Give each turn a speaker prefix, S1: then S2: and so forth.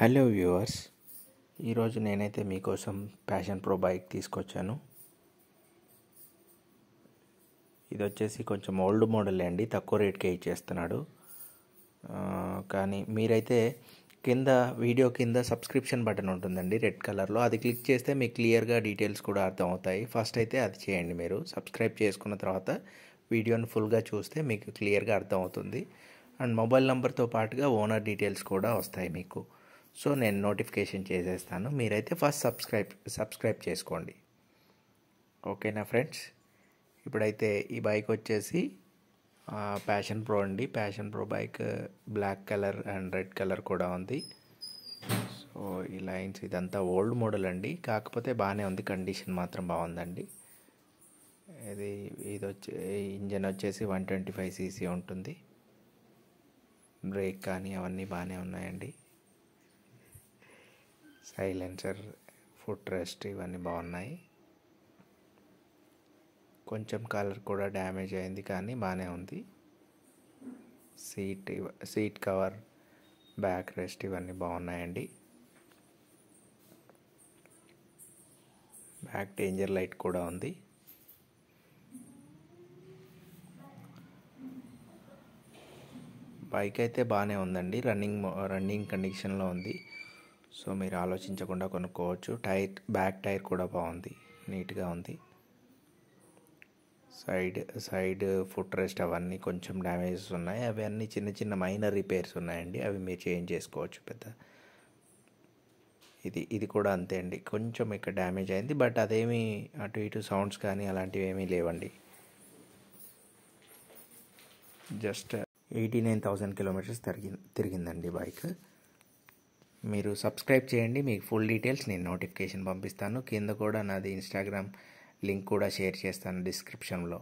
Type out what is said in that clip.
S1: hello viewers ఈరోజు నేనైతే మీకోసం ప్యాషన్ ప్రో బైక్ తీసుకొచ్చాను ఇది వచ్చేసి కొంచెం ఓల్డ్ మోడల్ అండి తక్కువ రేట్కే ఇచ్చేస్తున్నాడు కానీ మీరైతే కింద వీడియో కింద సబ్స్క్రిప్షన్ బటన్ ఉంటుందండి రెడ్ కలర్లో అది క్లిక్ చేస్తే మీకు క్లియర్గా డీటెయిల్స్ కూడా అర్థమవుతాయి ఫస్ట్ అయితే అది చేయండి మీరు సబ్స్క్రైబ్ చేసుకున్న తర్వాత వీడియోని ఫుల్గా చూస్తే మీకు క్లియర్గా అర్థమవుతుంది అండ్ మొబైల్ నెంబర్తో పాటుగా ఓనర్ డీటెయిల్స్ కూడా వస్తాయి మీకు సో నేను నోటిఫికేషన్ చేసేస్తాను మీరైతే ఫస్ట్ సబ్స్క్రైబ్ సబ్స్క్రైబ్ చేసుకోండి ఓకేనా ఫ్రెండ్స్ ఇప్పుడైతే ఈ బైక్ వచ్చేసి ప్యాషన్ ప్రో అండి Passion Pro bike black colour and red colour కూడా ఉంది సో ఈ లైన్స్ ఇదంతా ఓల్డ్ మోడల్ అండి కాకపోతే బాగానే ఉంది కండిషన్ మాత్రం బాగుందండి ఇది ఇది వచ్చే ఇంజన్ వచ్చేసి వన్ ట్వంటీ ఫైవ్ సీసీ ఉంటుంది బ్రేక్ కానీ అవన్నీ బాగానే ఉన్నాయండి సైలెన్సర్ ఫుట్ రెస్ట్ ఇవన్నీ బాగున్నాయి కొంచెం కలర్ కూడా డ్యామేజ్ అయింది కానీ బాగానే ఉంది seat seat cover back rest ఇవన్నీ బాగున్నాయండి బ్యాక్ డేంజర్ లైట్ కూడా ఉంది బైక్ అయితే బాగానే ఉందండి రన్నింగ్ రన్నింగ్ కండిషన్లో ఉంది సో మీరు ఆలోచించకుండా కొనుక్కోవచ్చు టైర్ బ్యాక్ టైర్ కూడా బాగుంది నీట్గా ఉంది సైడ్ సైడ్ ఫుట్ రెస్ట్ అవన్నీ కొంచెం డ్యామేజెస్ ఉన్నాయి అవి అన్నీ చిన్న చిన్న మైనర్ రిపేర్స్ ఉన్నాయండి అవి మీరు చేంజ్ చేసుకోవచ్చు పెద్ద ఇది ఇది కూడా అంతే అండి కొంచెం ఇక్కడ డ్యామేజ్ అయింది బట్ అదేమి అటు ఇటు సౌండ్స్ కానీ అలాంటివి ఏమీ లేవండి just eighty nine thousand kilometres తిరిగి తిరిగిందండి బైక్ మీరు సబ్స్క్రైబ్ చేయండి మీకు ఫుల్ డీటెయిల్స్ నేను నోటిఫికేషన్ పంపిస్తాను కింద కూడా నాది ఇన్స్టాగ్రామ్ లింక్ కూడా షేర్ చేస్తాను డిస్క్రిప్షన్లో